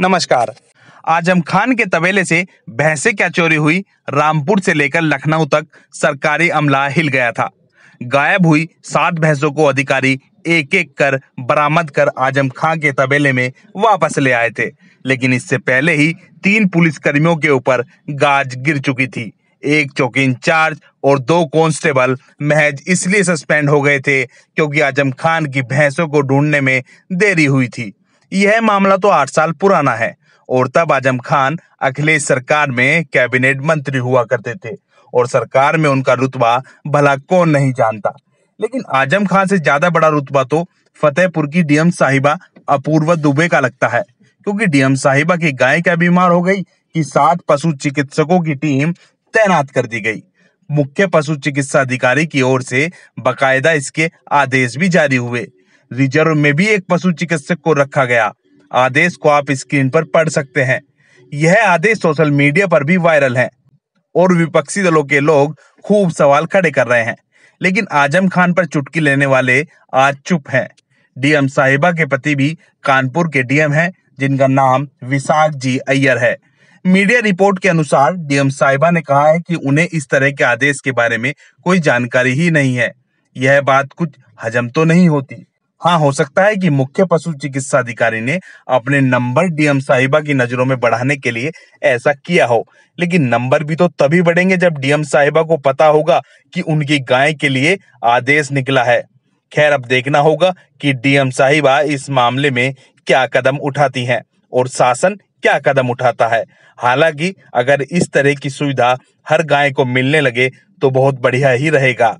नमस्कार आजम खान के तबेले से भैंसे क्या चोरी हुई रामपुर से लेकर लखनऊ तक सरकारी अमला हिल गया था गायब हुई सात भैंसों को अधिकारी एक एक कर बरामद कर आजम खान के तबेले में वापस ले आए थे लेकिन इससे पहले ही तीन पुलिस कर्मियों के ऊपर गाज गिर चुकी थी एक चौकी इंचार्ज और दो कांस्टेबल महज इसलिए सस्पेंड हो गए थे क्योंकि आजम खान की भैंसों को ढूंढने में देरी हुई थी यह मामला तो आठ साल पुराना है और तब आजम खान अखिलेश सरकार में कैबिनेट मंत्री हुआ करते थे और सरकार में उनका रुतबा भला कौन नहीं जानता लेकिन आजम खान से ज्यादा बड़ा रुतबा तो फतेहपुर की डीएम साहिबा अपूर्व दुबे का लगता है क्योंकि डीएम साहिबा की गाय क्या बीमार हो गई कि सात पशु चिकित्सकों की टीम तैनात कर दी गई मुख्य पशु चिकित्सा अधिकारी की ओर से बकायदा इसके आदेश भी जारी हुए रिजर्व में भी एक पशु चिकित्सक को रखा गया आदेश को आप स्क्रीन पर पढ़ सकते हैं यह आदेश सोशल मीडिया पर भी वायरल है और विपक्षी दलों के लोग खूब सवाल खड़े कर रहे हैं लेकिन आजम खान पर चुटकी लेने वाले आज चुप हैं डीएम साहिबा के पति भी कानपुर के डीएम हैं जिनका नाम विशाख जी अय्यर है मीडिया रिपोर्ट के अनुसार डीएम साहिबा ने कहा है कि उन्हें इस तरह के आदेश के बारे में कोई जानकारी ही नहीं है यह बात कुछ हजम तो नहीं होती हाँ हो सकता है कि मुख्य पशु चिकित्सा अधिकारी ने अपने नंबर डीएम साहिबा की नजरों में बढ़ाने के लिए ऐसा किया हो लेकिन नंबर भी तो तभी बढ़ेंगे जब डीएम साहिबा को पता होगा कि उनकी गाय के लिए आदेश निकला है खैर अब देखना होगा कि डीएम साहिबा इस मामले में क्या कदम उठाती हैं और शासन क्या कदम उठाता है हालांकि अगर इस तरह की सुविधा हर गाय को मिलने लगे तो बहुत बढ़िया ही रहेगा